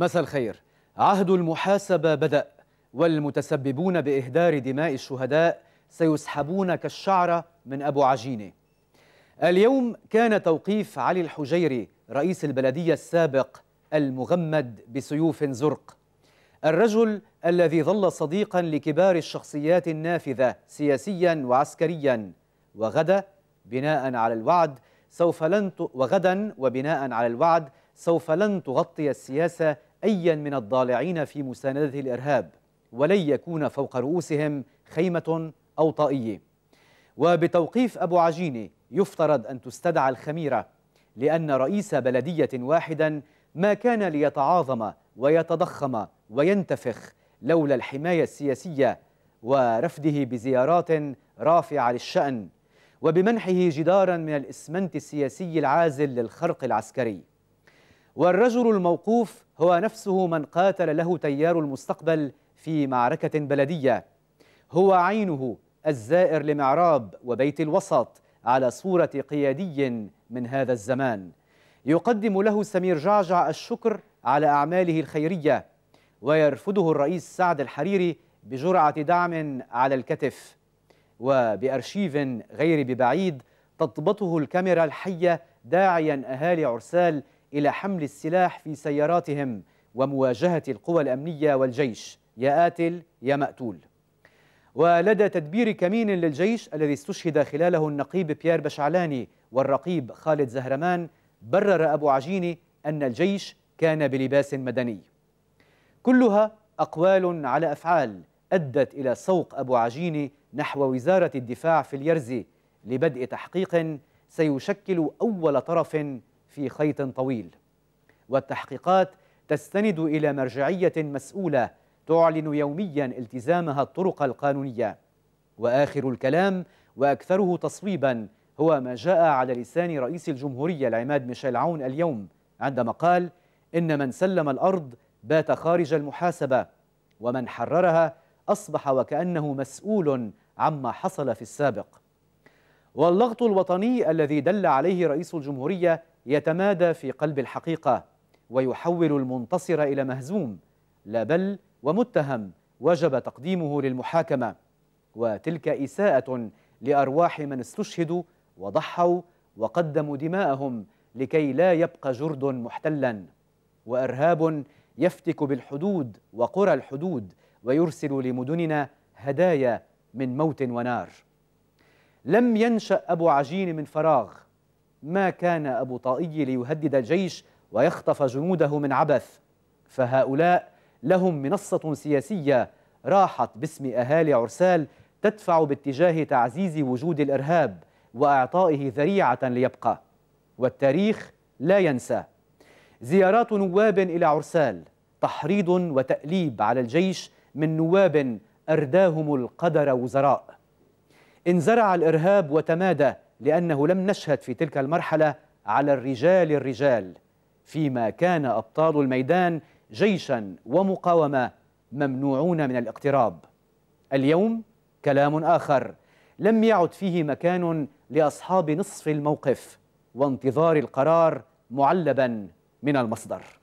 مساء الخير عهد المحاسبة بدأ والمتسببون بإهدار دماء الشهداء سيسحبون كالشعرة من أبو عجينة اليوم كان توقيف علي الحجيري رئيس البلدية السابق المغمد بسيوف زرق الرجل الذي ظل صديقا لكبار الشخصيات النافذة سياسيا وعسكريا وغدا بناء على الوعد سوف لن وغدا وبناء على الوعد سوف لن تغطي السياسة أيا من الضالعين في مساندة الإرهاب ولن يكون فوق رؤوسهم خيمة أو طائية وبتوقيف أبو عجينة يفترض أن تستدعى الخميرة لأن رئيس بلدية واحدا ما كان ليتعاظم ويتضخم وينتفخ لولا الحماية السياسية ورفده بزيارات رافعة للشأن وبمنحه جدارا من الإسمنت السياسي العازل للخرق العسكري والرجل الموقوف هو نفسه من قاتل له تيار المستقبل في معركة بلدية هو عينه الزائر لمعراب وبيت الوسط على صورة قيادي من هذا الزمان يقدم له سمير جعجع الشكر على أعماله الخيرية ويرفضه الرئيس سعد الحريري بجرعة دعم على الكتف وبأرشيف غير ببعيد تضبطه الكاميرا الحية داعيا أهالي عرسال إلى حمل السلاح في سياراتهم ومواجهة القوى الأمنية والجيش يا آتل يا مقتول ولدى تدبير كمين للجيش الذي استشهد خلاله النقيب بيير بشعلاني والرقيب خالد زهرمان برر أبو عجيني أن الجيش كان بلباس مدني كلها أقوال على أفعال أدت إلى سوق أبو عجيني نحو وزارة الدفاع في اليرزي لبدء تحقيق سيشكل أول طرف في خيط طويل والتحقيقات تستند إلى مرجعية مسؤولة تعلن يوميا التزامها الطرق القانونية وآخر الكلام وأكثره تصويبا هو ما جاء على لسان رئيس الجمهورية العماد ميشيل عون اليوم عندما قال إن من سلم الأرض بات خارج المحاسبة ومن حررها أصبح وكأنه مسؤول عما حصل في السابق واللغط الوطني الذي دل عليه رئيس الجمهورية يتمادى في قلب الحقيقة ويحول المنتصر إلى مهزوم لا بل ومتهم وجب تقديمه للمحاكمة وتلك إساءة لأرواح من استشهدوا وضحوا وقدموا دماءهم لكي لا يبقى جرد محتلا وإرهاب يفتك بالحدود وقرى الحدود ويرسل لمدننا هدايا من موت ونار لم ينشأ أبو عجين من فراغ ما كان أبو طائي ليهدد الجيش ويخطف جنوده من عبث فهؤلاء لهم منصة سياسية راحت باسم أهالي عرسال تدفع باتجاه تعزيز وجود الإرهاب وإعطائه ذريعة ليبقى والتاريخ لا ينسى زيارات نواب إلى عرسال تحريض وتأليب على الجيش من نواب أرداهم القدر وزراء إن زرع الإرهاب وتمادى لأنه لم نشهد في تلك المرحلة على الرجال الرجال فيما كان أبطال الميدان جيشا ومقاومة ممنوعون من الاقتراب اليوم كلام آخر لم يعد فيه مكان لأصحاب نصف الموقف وانتظار القرار معلبا من المصدر